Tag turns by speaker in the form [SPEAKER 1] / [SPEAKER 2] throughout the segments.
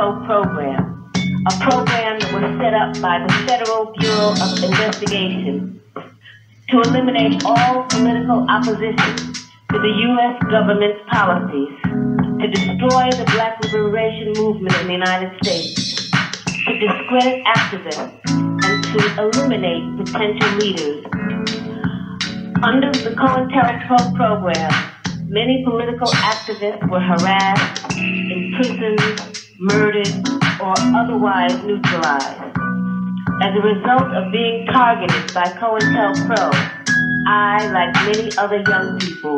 [SPEAKER 1] UFO program, a program that was set up by the Federal Bureau of Investigation to eliminate all political opposition to the U.S. government's policies to destroy the black liberation movement in the United States, to discredit activists, and to eliminate potential leaders. Under the COINTELPRO program, many political activists were harassed, imprisoned, murdered, or otherwise neutralized. As a result of being targeted by COINTELPRO, I, like many other young people,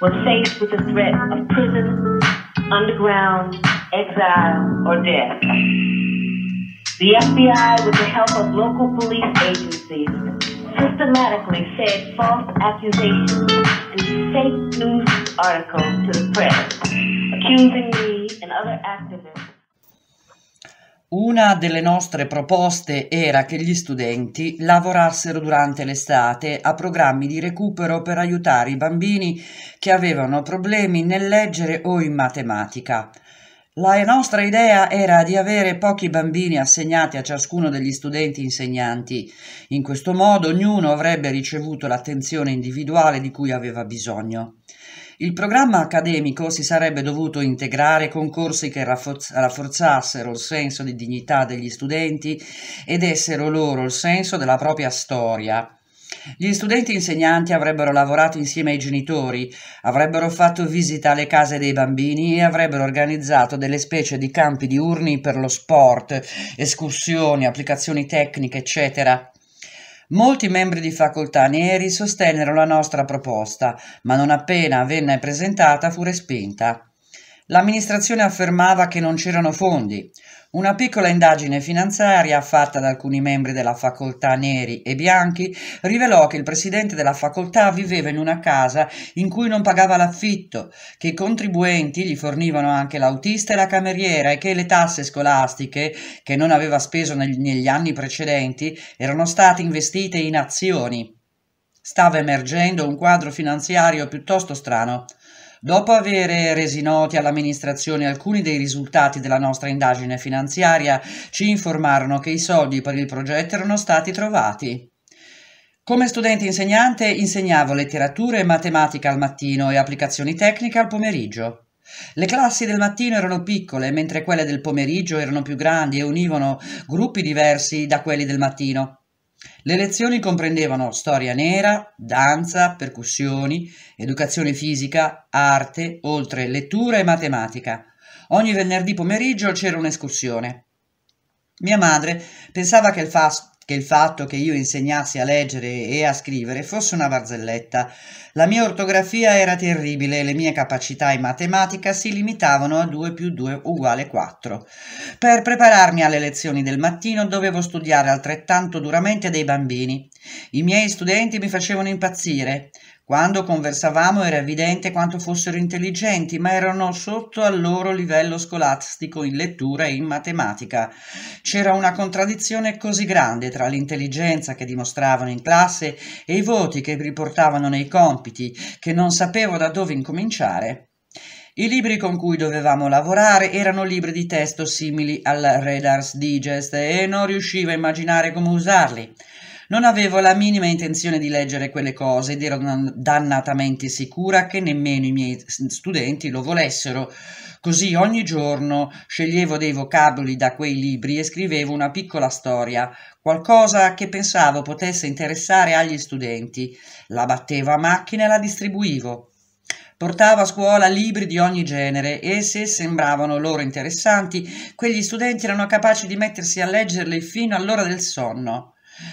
[SPEAKER 1] was faced with the threat of prison, underground, exile, or death. The FBI, with the help of local police agencies, systematically fed false accusations and fake news articles to the press, accusing me and other activists. Una delle nostre proposte era che gli studenti lavorassero durante l'estate a programmi di recupero per aiutare i bambini che avevano problemi nel leggere o in matematica. La nostra idea era di avere pochi bambini assegnati a ciascuno degli studenti insegnanti. In questo modo ognuno avrebbe ricevuto l'attenzione individuale di cui aveva bisogno. Il programma accademico si sarebbe dovuto integrare con corsi che rafforzassero il senso di dignità degli studenti e dessero loro il senso della propria storia. Gli studenti insegnanti avrebbero lavorato insieme ai genitori, avrebbero fatto visita alle case dei bambini e avrebbero organizzato delle specie di campi diurni per lo sport, escursioni, applicazioni tecniche, eccetera. Molti membri di facoltà neri sostennero la nostra proposta, ma non appena venne presentata fu respinta. L'amministrazione affermava che non c'erano fondi. Una piccola indagine finanziaria fatta da alcuni membri della facoltà Neri e Bianchi rivelò che il presidente della facoltà viveva in una casa in cui non pagava l'affitto, che i contribuenti gli fornivano anche l'autista e la cameriera e che le tasse scolastiche, che non aveva speso negli anni precedenti, erano state investite in azioni. Stava emergendo un quadro finanziario piuttosto strano. Dopo aver resi noti all'amministrazione alcuni dei risultati della nostra indagine finanziaria, ci informarono che i soldi per il progetto erano stati trovati. Come studente insegnante insegnavo letteratura e matematica al mattino e applicazioni tecniche al pomeriggio. Le classi del mattino erano piccole, mentre quelle del pomeriggio erano più grandi e univano gruppi diversi da quelli del mattino. Le lezioni comprendevano storia nera, danza, percussioni, educazione fisica, arte, oltre lettura e matematica. Ogni venerdì pomeriggio c'era un'escursione. Mia madre pensava che il, fast, che il fatto che io insegnassi a leggere e a scrivere fosse una barzelletta. La mia ortografia era terribile e le mie capacità in matematica si limitavano a 2 più 2 uguale 4. Per prepararmi alle lezioni del mattino dovevo studiare altrettanto duramente dei bambini. I miei studenti mi facevano impazzire. Quando conversavamo era evidente quanto fossero intelligenti, ma erano sotto al loro livello scolastico in lettura e in matematica. C'era una contraddizione così grande tra l'intelligenza che dimostravano in classe e i voti che riportavano nei compiti, che non sapevo da dove incominciare. I libri con cui dovevamo lavorare erano libri di testo simili al Radar's Digest e non riuscivo a immaginare come usarli. Non avevo la minima intenzione di leggere quelle cose ed ero dannatamente sicura che nemmeno i miei studenti lo volessero. Così ogni giorno sceglievo dei vocaboli da quei libri e scrivevo una piccola storia, qualcosa che pensavo potesse interessare agli studenti. La battevo a macchina e la distribuivo. Portavo a scuola libri di ogni genere e se sembravano loro interessanti, quegli studenti erano capaci di mettersi a leggerli fino all'ora del sonno.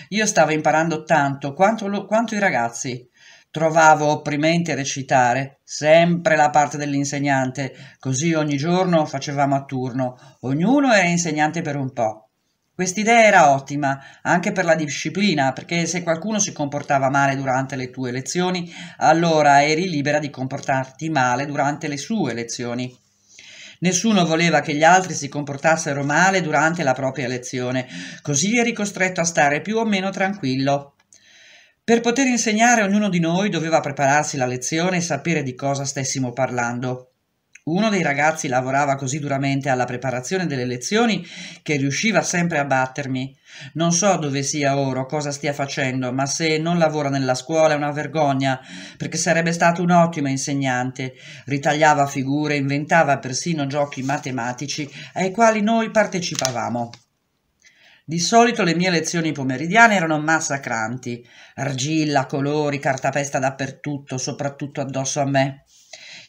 [SPEAKER 1] Io stavo imparando tanto quanto, lo, quanto i ragazzi. Trovavo opprimente recitare, sempre la parte dell'insegnante, così ogni giorno facevamo a turno, ognuno era insegnante per un po'. Quest'idea era ottima, anche per la disciplina, perché se qualcuno si comportava male durante le tue lezioni, allora eri libera di comportarti male durante le sue lezioni. Nessuno voleva che gli altri si comportassero male durante la propria lezione, così eri costretto a stare più o meno tranquillo. Per poter insegnare ognuno di noi doveva prepararsi la lezione e sapere di cosa stessimo parlando. Uno dei ragazzi lavorava così duramente alla preparazione delle lezioni che riusciva sempre a battermi. Non so dove sia ora o cosa stia facendo, ma se non lavora nella scuola è una vergogna, perché sarebbe stato un ottimo insegnante. Ritagliava figure, inventava persino giochi matematici ai quali noi partecipavamo. Di solito le mie lezioni pomeridiane erano massacranti. Argilla, colori, cartapesta dappertutto, soprattutto addosso a me.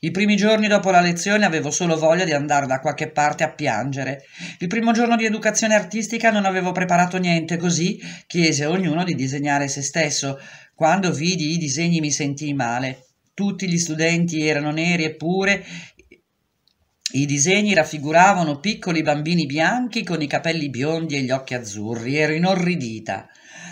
[SPEAKER 1] I primi giorni dopo la lezione avevo solo voglia di andare da qualche parte a piangere. Il primo giorno di educazione artistica non avevo preparato niente, così chiese a ognuno di disegnare se stesso. Quando vidi i disegni mi sentii male. Tutti gli studenti erano neri eppure i disegni raffiguravano piccoli bambini bianchi con i capelli biondi e gli occhi azzurri. Ero inorridita.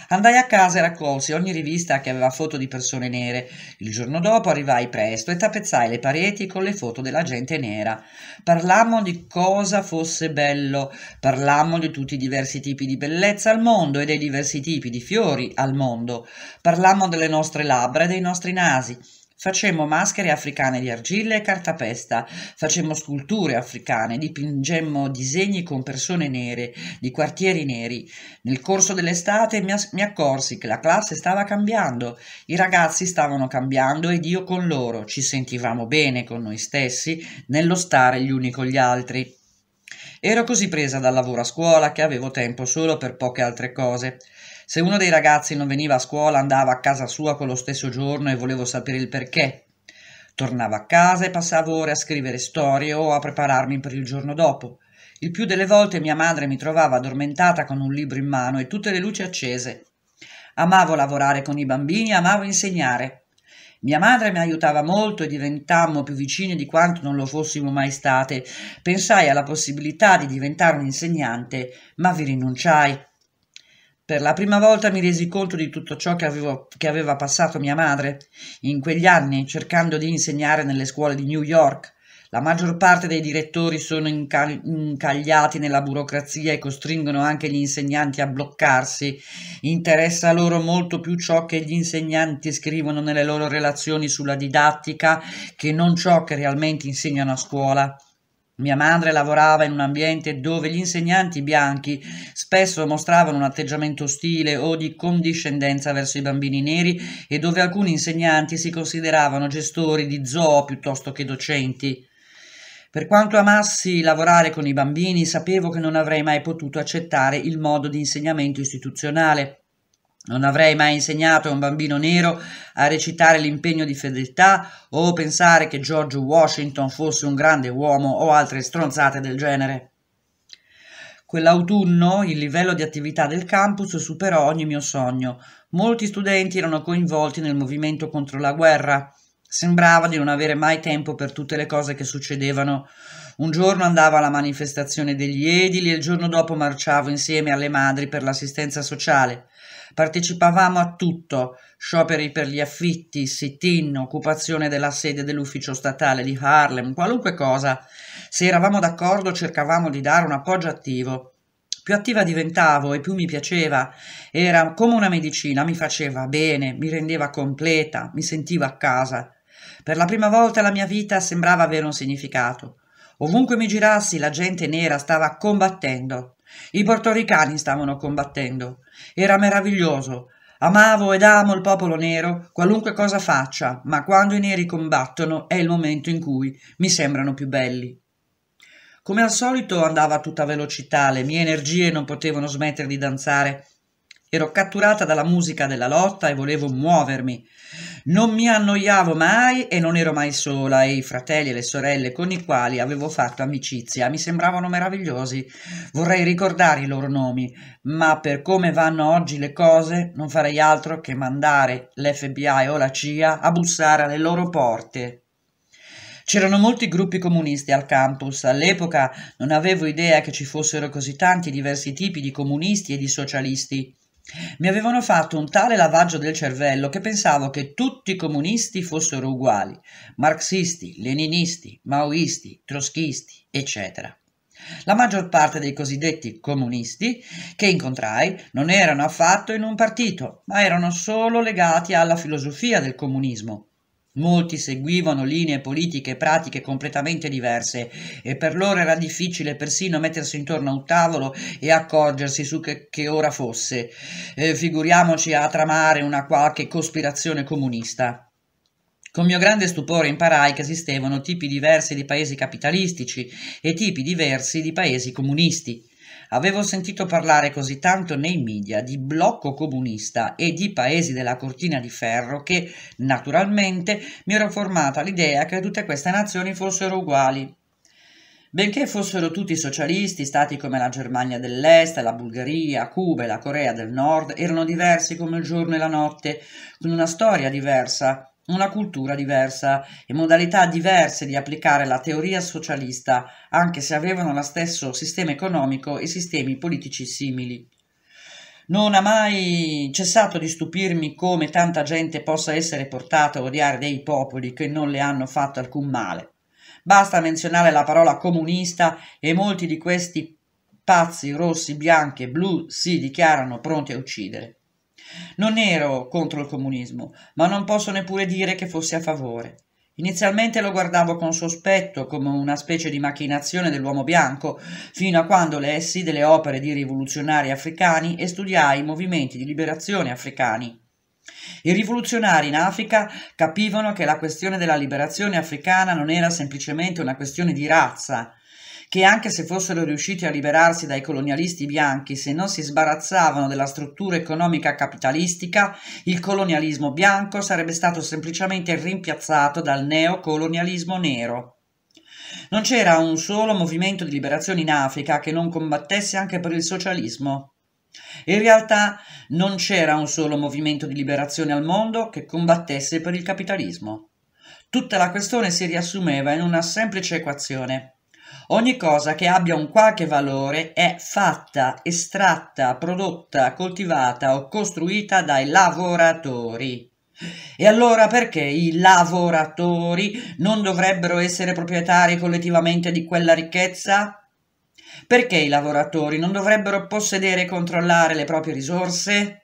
[SPEAKER 1] Andai a casa e raccolsi ogni rivista che aveva foto di persone nere. Il giorno dopo arrivai presto e tappezzai le pareti con le foto della gente nera. Parlammo di cosa fosse bello, parlammo di tutti i diversi tipi di bellezza al mondo e dei diversi tipi di fiori al mondo, parlammo delle nostre labbra e dei nostri nasi Facemmo maschere africane di argilla e cartapesta, facemmo sculture africane, dipingemmo disegni con persone nere, di quartieri neri. Nel corso dell'estate mi, accorsi che la classe stava cambiando, i ragazzi stavano cambiando ed io con loro, ci sentivamo bene con noi stessi nello stare gli uni con gli altri. Ero così presa dal lavoro a scuola che avevo tempo solo per poche altre cose. Se uno dei ragazzi non veniva a scuola andava a casa sua quello stesso giorno e volevo sapere il perché. Tornavo a casa e passavo ore a scrivere storie o a prepararmi per il giorno dopo. Il più delle volte mia madre mi trovava addormentata con un libro in mano e tutte le luci accese. Amavo lavorare con i bambini, amavo insegnare. Mia madre mi aiutava molto e diventammo più vicine di quanto non lo fossimo mai state. Pensai alla possibilità di diventare un insegnante, ma vi rinunciai. Per la prima volta mi resi conto di tutto ciò che, avevo, che, aveva passato mia madre in quegli anni cercando di insegnare nelle scuole di New York. La maggior parte dei direttori sono inca- incagliati nella burocrazia e costringono anche gli insegnanti a bloccarsi. Interessa loro molto più ciò che gli insegnanti scrivono nelle loro relazioni sulla didattica che non ciò che realmente insegnano a scuola. Mia madre lavorava in un ambiente dove gli insegnanti bianchi spesso mostravano un atteggiamento ostile o di condiscendenza verso i bambini neri e dove alcuni insegnanti si consideravano gestori di zoo piuttosto che docenti. Per quanto amassi lavorare con i bambini, sapevo che non avrei mai potuto accettare il modo di insegnamento istituzionale, non avrei mai insegnato a un bambino nero a recitare l'impegno di fedeltà o pensare che George Washington fosse un grande uomo o altre stronzate del genere. Quell'autunno il livello di attività del campus superò ogni mio sogno. Molti studenti erano coinvolti nel movimento contro la guerra. Sembrava di non avere mai tempo per tutte le cose che succedevano. Un giorno andavo alla manifestazione degli edili e il giorno dopo marciavo insieme alle madri per l'assistenza sociale. Partecipavamo a tutto, scioperi per gli affitti, sit-in, occupazione della sede dell'ufficio statale di Harlem, qualunque cosa. Se eravamo d'accordo cercavamo di dare un appoggio attivo. Più attiva diventavo e più mi piaceva. Era come una medicina, mi faceva bene, mi rendeva completa, mi sentivo a casa. Per la prima volta la mia vita sembrava avere un significato. Ovunque mi girassi la gente nera stava combattendo. I portoricani stavano combattendo. Era meraviglioso. Amavo ed amo il popolo nero, qualunque cosa faccia, ma quando i neri combattono è il momento in cui mi sembrano più belli. Come al solito andava a tutta velocità, le mie energie non potevano smettere di danzare Ero catturata dalla musica della lotta e volevo muovermi. Non mi annoiavo mai e non ero mai sola e i fratelli e le sorelle con i quali avevo fatto amicizia mi sembravano meravigliosi. Vorrei ricordare i loro nomi, ma per come vanno oggi le cose non farei altro che mandare l'FBI o la CIA a bussare alle loro porte. C'erano molti gruppi comunisti al campus, all'epoca non avevo idea che ci fossero così tanti diversi tipi di comunisti e di socialisti. Mi avevano fatto un tale lavaggio del cervello che pensavo che tutti i comunisti fossero uguali, marxisti, leninisti, maoisti, trotskisti, eccetera. La maggior parte dei cosiddetti comunisti che incontrai non erano affatto in un partito, ma erano solo legati alla filosofia del comunismo, Molti seguivano linee politiche e pratiche completamente diverse e per loro era difficile persino mettersi intorno a un tavolo e accorgersi su che, che ora fosse. Eh, figuriamoci a tramare una qualche cospirazione comunista. Con mio grande stupore imparai che esistevano tipi diversi di paesi capitalistici e tipi diversi di paesi comunisti. Avevo sentito parlare così tanto nei media di blocco comunista e di paesi della cortina di ferro che, naturalmente, mi ero formata l'idea che tutte queste nazioni fossero uguali. Benché fossero tutti socialisti, stati come la Germania dell'Est, la Bulgaria, Cuba e la Corea del Nord erano diversi come il giorno e la notte, con una storia diversa, una cultura diversa e modalità diverse di applicare la teoria socialista, anche se avevano lo stesso sistema economico e sistemi politici simili. Non ha mai cessato di stupirmi come tanta gente possa essere portata a odiare dei popoli che non le hanno fatto alcun male. Basta menzionare la parola comunista e molti di questi pazzi rossi, bianchi e blu si dichiarano pronti a uccidere. Non ero contro il comunismo, ma non posso neppure dire che fossi a favore. Inizialmente lo guardavo con sospetto, come una specie di macchinazione dell'uomo bianco, fino a quando lessi delle opere di rivoluzionari africani e studiai i movimenti di liberazione africani. I rivoluzionari in Africa capivano che la questione della liberazione africana non era semplicemente una questione di razza, che anche se fossero riusciti a liberarsi dai colonialisti bianchi, se non si sbarazzavano della struttura economica capitalistica, il colonialismo bianco sarebbe stato semplicemente rimpiazzato dal neocolonialismo nero. Non c'era un solo movimento di liberazione in Africa che non combattesse anche per il socialismo. In realtà non c'era un solo movimento di liberazione al mondo che combattesse per il capitalismo. Tutta la questione si riassumeva in una semplice equazione. Ogni cosa che abbia un qualche valore è fatta, estratta, prodotta, coltivata o costruita dai lavoratori. E allora perché i lavoratori non dovrebbero essere proprietari collettivamente di quella ricchezza? Perché i lavoratori non dovrebbero possedere e controllare le proprie risorse?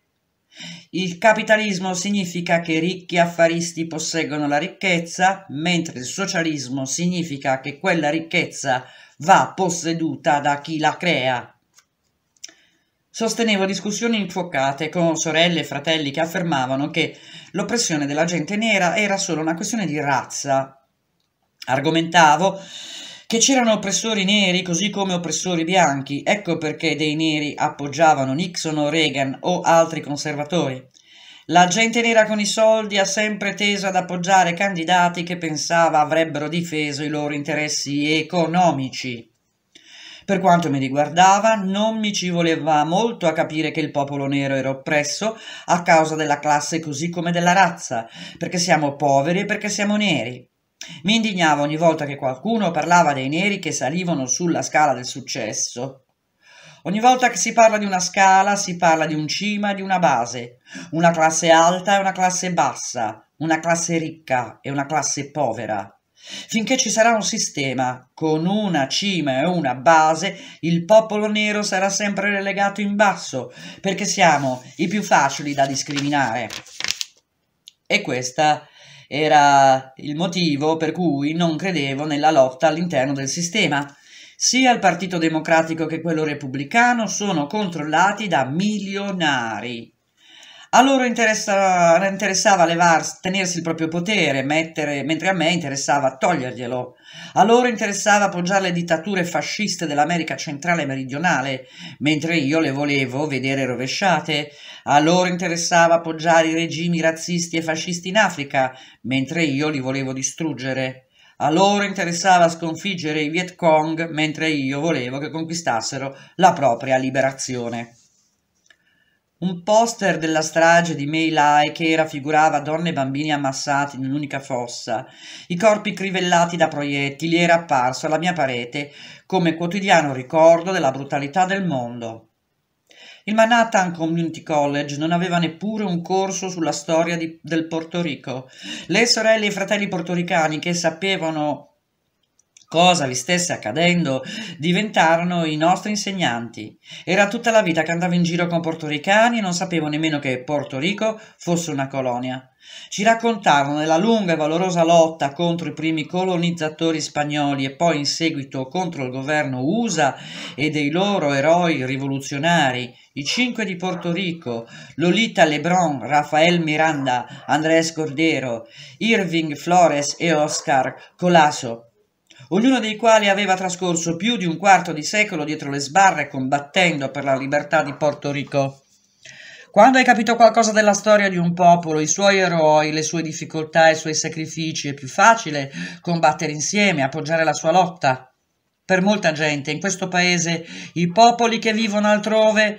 [SPEAKER 1] Il capitalismo significa che ricchi affaristi posseggono la ricchezza, mentre il socialismo significa che quella ricchezza va posseduta da chi la crea. Sostenevo discussioni infuocate con sorelle e fratelli che affermavano che l'oppressione della gente nera era solo una questione di razza. Argomentavo che c'erano oppressori neri così come oppressori bianchi, ecco perché dei neri appoggiavano Nixon o Reagan o altri conservatori. La gente nera con i soldi ha sempre teso ad appoggiare candidati che pensava avrebbero difeso i loro interessi economici. Per quanto mi riguardava, non mi ci voleva molto a capire che il popolo nero era oppresso a causa della classe così come della razza, perché siamo poveri e perché siamo neri. Mi indignavo ogni volta che qualcuno parlava dei neri che salivano sulla scala del successo. Ogni volta che si parla di una scala si parla di un cima e di una base, una classe alta e una classe bassa, una classe ricca e una classe povera. Finché ci sarà un sistema con una cima e una base, il popolo nero sarà sempre relegato in basso, perché siamo i più facili da discriminare. E questa era il motivo per cui non credevo nella lotta all'interno del sistema. Sia il Partito Democratico che quello Repubblicano sono controllati da milionari. A loro interessa, interessava levarsi, tenersi il proprio potere, mettere, mentre a me interessava toglierglielo. A loro interessava appoggiare le dittature fasciste dell'America centrale e meridionale, mentre io le volevo vedere rovesciate. A loro interessava appoggiare i regimi razzisti e fascisti in Africa, mentre io li volevo distruggere. A loro interessava sconfiggere i Viet Cong mentre io volevo che conquistassero la propria liberazione. Un poster della strage di Mei Lai che raffigurava donne e bambini ammassati in un'unica fossa, i corpi crivellati da proiettili, era apparso alla mia parete come quotidiano ricordo della brutalità del mondo. Il Manhattan Community College non aveva neppure un corso sulla storia di, del Porto Rico. Le sorelle e i fratelli portoricani che sapevano cosa vi stesse accadendo, diventarono i nostri insegnanti. Era tutta la vita che andavo in giro con portoricani e non sapevo nemmeno che Porto Rico fosse una colonia. Ci raccontarono della lunga e valorosa lotta contro i primi colonizzatori spagnoli e poi in seguito contro il governo USA e dei loro eroi rivoluzionari, i cinque di Porto Rico, Lolita Lebron, Rafael Miranda, Andrés Cordero, Irving Flores e Oscar Colasso ognuno dei quali aveva trascorso più di un quarto di secolo dietro le sbarre combattendo per la libertà di Porto Rico. Quando hai capito qualcosa della storia di un popolo, i suoi eroi, le sue difficoltà e i suoi sacrifici, è più facile combattere insieme, appoggiare la sua lotta. Per molta gente in questo paese i popoli che vivono altrove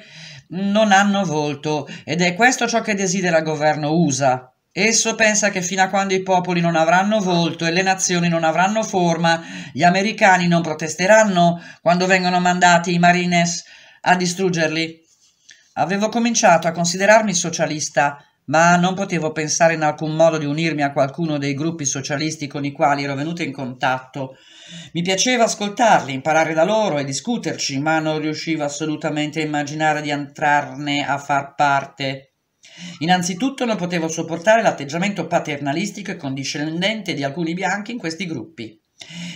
[SPEAKER 1] non hanno volto ed è questo ciò che desidera il governo USA, Esso pensa che fino a quando i popoli non avranno volto e le nazioni non avranno forma, gli americani non protesteranno quando vengono mandati i marines a distruggerli. Avevo cominciato a considerarmi socialista, ma non potevo pensare in alcun modo di unirmi a qualcuno dei gruppi socialisti con i quali ero venuto in contatto. Mi piaceva ascoltarli, imparare da loro e discuterci, ma non riuscivo assolutamente a immaginare di entrarne a far parte. Innanzitutto non potevo sopportare l'atteggiamento paternalistico e condiscendente di alcuni bianchi in questi gruppi.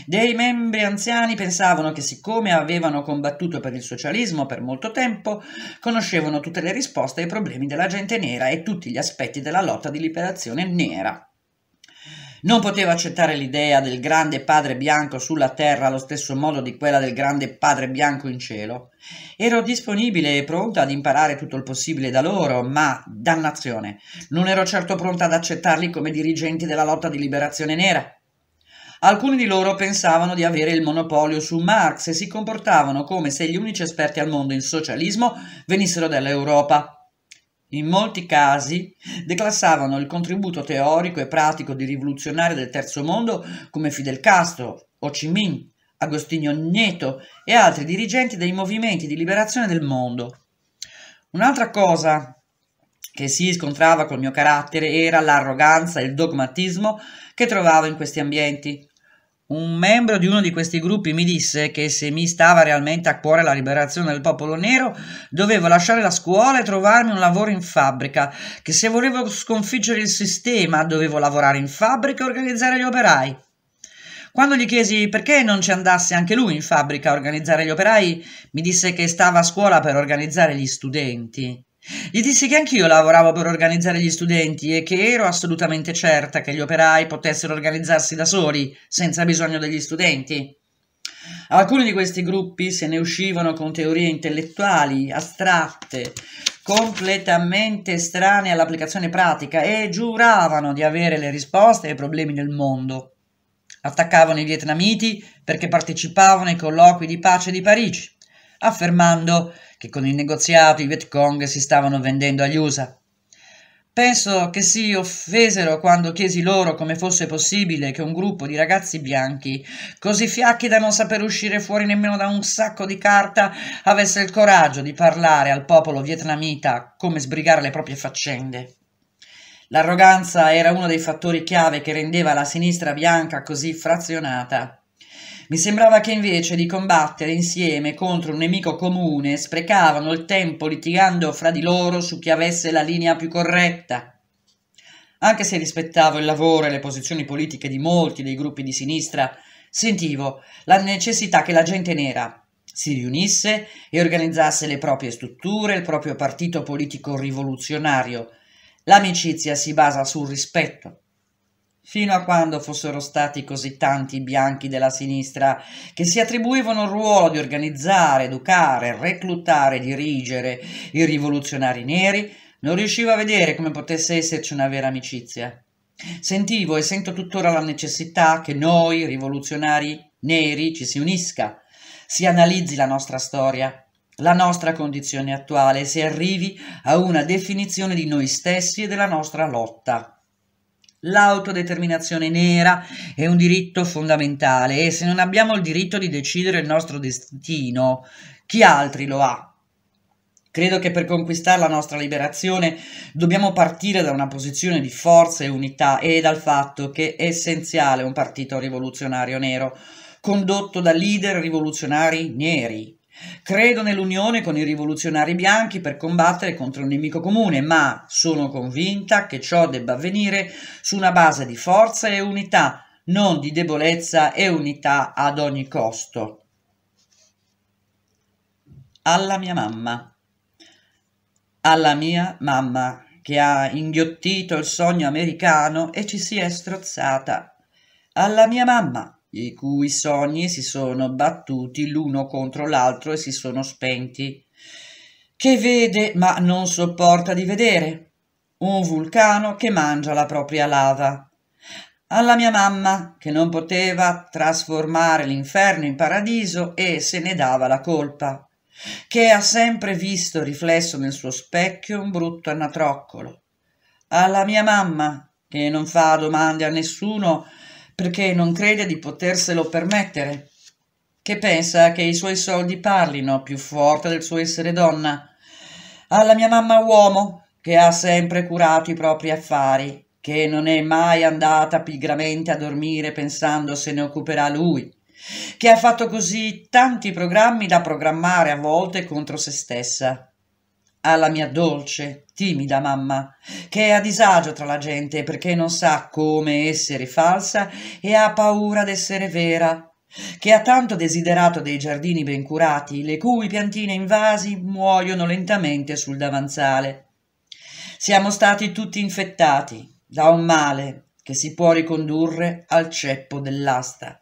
[SPEAKER 1] Dei membri anziani pensavano che siccome avevano combattuto per il socialismo per molto tempo, conoscevano tutte le risposte ai problemi della gente nera e tutti gli aspetti della lotta di liberazione nera. Non poteva accettare l'idea del grande padre bianco sulla terra allo stesso modo di quella del grande padre bianco in cielo. Ero disponibile e pronta ad imparare tutto il possibile da loro, ma, dannazione, non ero certo pronta ad accettarli come dirigenti della lotta di liberazione nera. Alcuni di loro pensavano di avere il monopolio su Marx e si comportavano come se gli unici esperti al mondo in socialismo venissero dall'Europa. In molti casi declassavano il contributo teorico e pratico di rivoluzionari del Terzo Mondo come Fidel Castro, Ho Chi Minh, Agostinho Neto e altri dirigenti dei movimenti di liberazione del mondo. Un'altra cosa che si scontrava col mio carattere era l'arroganza e il dogmatismo che trovavo in questi ambienti. Un membro di uno di questi gruppi mi disse che se mi stava realmente a cuore la liberazione del popolo nero, dovevo lasciare la scuola e trovarmi un lavoro in fabbrica, che se volevo sconfiggere il sistema dovevo lavorare in fabbrica e organizzare gli operai. Quando gli chiesi perché non ci andasse anche lui in fabbrica a organizzare gli operai, mi disse che stava a scuola per organizzare gli studenti. Gli dissi che anch'io lavoravo per organizzare gli studenti e che ero assolutamente certa che gli operai potessero organizzarsi da soli, senza bisogno degli studenti. Alcuni di questi gruppi se ne uscivano con teorie intellettuali, astratte, completamente estranee all'applicazione pratica e giuravano di avere le risposte ai problemi del mondo. Attaccavano i vietnamiti perché partecipavano ai colloqui di pace di Parigi affermando che con il negoziato i Vietcong si stavano vendendo agli USA. Penso che si offesero quando chiesi loro come fosse possibile che un gruppo di ragazzi bianchi, così fiacchi da non saper uscire fuori nemmeno da un sacco di carta, avesse il coraggio di parlare al popolo vietnamita come sbrigare le proprie faccende. L'arroganza era uno dei fattori chiave che rendeva la sinistra bianca così frazionata. Mi sembrava che invece di combattere insieme contro un nemico comune sprecavano il tempo litigando fra di loro su chi avesse la linea più corretta. Anche se rispettavo il lavoro e le posizioni politiche di molti dei gruppi di sinistra, sentivo la necessità che la gente nera si riunisse e organizzasse le proprie strutture, il proprio partito politico rivoluzionario. L'amicizia si basa sul rispetto fino a quando fossero stati così tanti bianchi della sinistra che si attribuivano il ruolo di organizzare, educare, reclutare, dirigere i rivoluzionari neri, non riuscivo a vedere come potesse esserci una vera amicizia. Sentivo e sento tuttora la necessità che noi, rivoluzionari neri, ci si unisca, si analizzi la nostra storia, la nostra condizione attuale e si arrivi a una definizione di noi stessi e della nostra lotta. L'autodeterminazione nera è un diritto fondamentale e se non abbiamo il diritto di decidere il nostro destino, chi altri lo ha? Credo che per conquistare la nostra liberazione dobbiamo partire da una posizione di forza e unità e dal fatto che è essenziale un partito rivoluzionario nero, condotto da leader rivoluzionari neri, Credo nell'unione con i rivoluzionari bianchi per combattere contro un nemico comune, ma sono convinta che ciò debba avvenire su una base di forza e unità, non di debolezza e unità ad ogni costo. Alla mia mamma. Alla mia mamma che ha inghiottito il sogno americano e ci si è strozzata. Alla mia mamma i cui sogni si sono battuti l'uno contro l'altro e si sono spenti, che vede ma non sopporta di vedere, un vulcano che mangia la propria lava. Alla mia mamma, che non poteva trasformare l'inferno in paradiso e se ne dava la colpa, che ha sempre visto riflesso nel suo specchio un brutto anatroccolo. Alla mia mamma, che non fa domande a nessuno perché non crede di poterselo permettere, che pensa che i suoi soldi parlino più forte del suo essere donna. Alla mia mamma uomo, che ha sempre curato i propri affari, che non è mai andata pigramente a dormire pensando se ne occuperà lui, che ha fatto così tanti programmi da programmare a volte contro se stessa alla mia dolce, timida mamma, che è a disagio tra la gente perché non sa come essere falsa e ha paura d'essere vera, che ha tanto desiderato dei giardini ben curati, le cui piantine in vasi muoiono lentamente sul davanzale. Siamo stati tutti infettati da un male che si può ricondurre al ceppo dell'asta.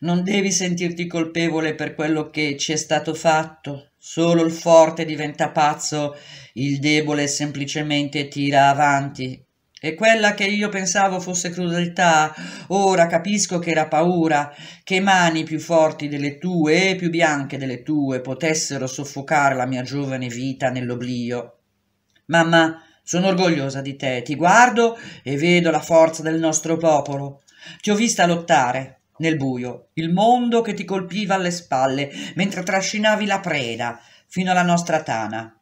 [SPEAKER 1] Non devi sentirti colpevole per quello che ci è stato fatto, Solo il forte diventa pazzo, il debole semplicemente tira avanti. E quella che io pensavo fosse crudeltà, ora capisco che era paura, che mani più forti delle tue e più bianche delle tue potessero soffocare la mia giovane vita nell'oblio. Mamma, sono orgogliosa di te, ti guardo e vedo la forza del nostro popolo. Ti ho vista lottare, nel buio, il mondo che ti colpiva alle spalle mentre trascinavi la preda fino alla nostra tana.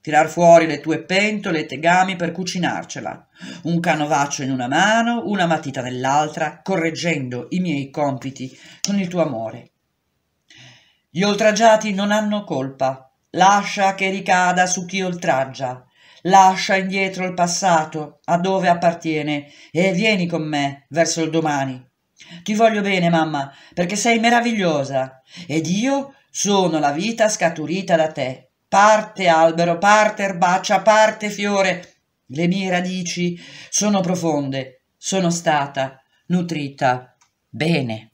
[SPEAKER 1] Tirar fuori le tue pentole e tegami per cucinarcela. Un canovaccio in una mano, una matita nell'altra, correggendo i miei compiti con il tuo amore. Gli oltraggiati non hanno colpa. Lascia che ricada su chi oltraggia. Lascia indietro il passato, a dove appartiene, e vieni con me verso il domani. Ti voglio bene, mamma, perché sei meravigliosa ed io sono la vita scaturita da te. Parte albero, parte erbaccia, parte fiore. Le mie radici sono profonde, sono stata nutrita bene.